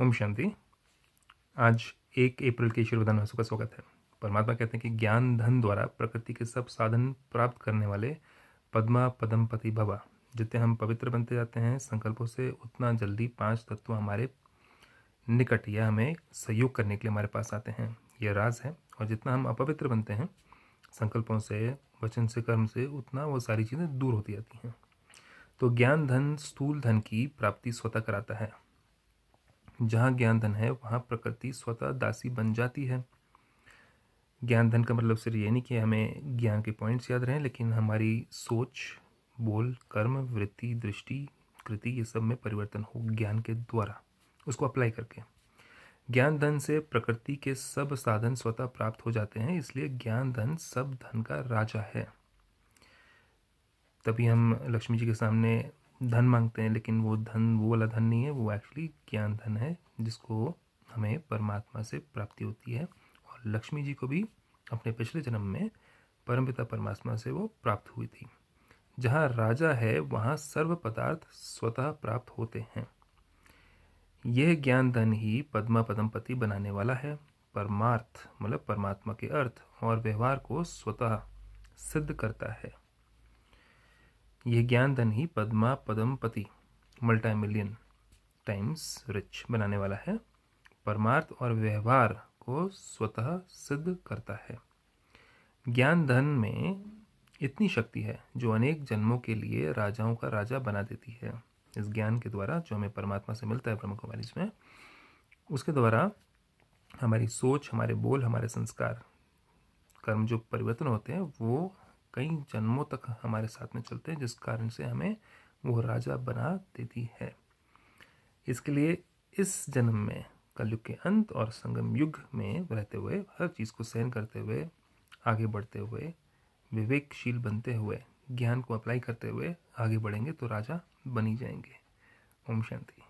ओम शांति आज एक अप्रैल के ईश्वर विधान का स्वागत है परमात्मा कहते हैं कि ज्ञान धन द्वारा प्रकृति के सब साधन प्राप्त करने वाले पद्मा पदम पति भवा जितने हम पवित्र बनते जाते हैं संकल्पों से उतना जल्दी पांच तत्व हमारे निकट या हमें सहयोग करने के लिए हमारे पास आते हैं यह राज है और जितना हम अपवित्र बनते हैं संकल्पों से वचन से कर्म से उतना वो सारी चीज़ें दूर होती जाती हैं तो ज्ञान धन स्थूल धन की प्राप्ति स्वतः कराता है जहाँ ज्ञान धन है वहाँ प्रकृति स्वतः दासी बन जाती है ज्ञान धन का मतलब सिर्फ ये नहीं कि हमें ज्ञान के पॉइंट्स याद रहें लेकिन हमारी सोच बोल कर्म वृत्ति दृष्टि कृति ये सब में परिवर्तन हो ज्ञान के द्वारा उसको अप्लाई करके ज्ञान धन से प्रकृति के सब साधन स्वतः प्राप्त हो जाते हैं इसलिए ज्ञान धन सब धन का राजा है तभी हम लक्ष्मी जी के सामने धन मांगते हैं लेकिन वो धन वो वाला धन नहीं है वो एक्चुअली ज्ञान धन है जिसको हमें परमात्मा से प्राप्ति होती है और लक्ष्मी जी को भी अपने पिछले जन्म में परमपिता परमात्मा से वो प्राप्त हुई थी जहाँ राजा है वहाँ सर्व पदार्थ स्वतः प्राप्त होते हैं यह ज्ञान धन ही पद्मा पति बनाने वाला है परमार्थ मतलब परमात्मा के अर्थ और व्यवहार को स्वतः सिद्ध करता है ये ज्ञान धन ही पद्मा पति मल्टा मिलियन टाइम्स रिच बनाने वाला है परमार्थ और व्यवहार को स्वतः सिद्ध करता है ज्ञान धन में इतनी शक्ति है जो अनेक जन्मों के लिए राजाओं का राजा बना देती है इस ज्ञान के द्वारा जो हमें परमात्मा से मिलता है ब्रह्म कुमारी में उसके द्वारा हमारी सोच हमारे बोल हमारे संस्कार कर्म जो परिवर्तन होते हैं वो कई जन्मों तक हमारे साथ में चलते हैं जिस कारण से हमें वो राजा बना देती है इसके लिए इस जन्म में कलयुग के अंत और संगम युग में रहते हुए हर चीज़ को सहन करते हुए आगे बढ़ते हुए विवेकशील बनते हुए ज्ञान को अप्लाई करते हुए आगे बढ़ेंगे तो राजा बनी जाएंगे ओम शांति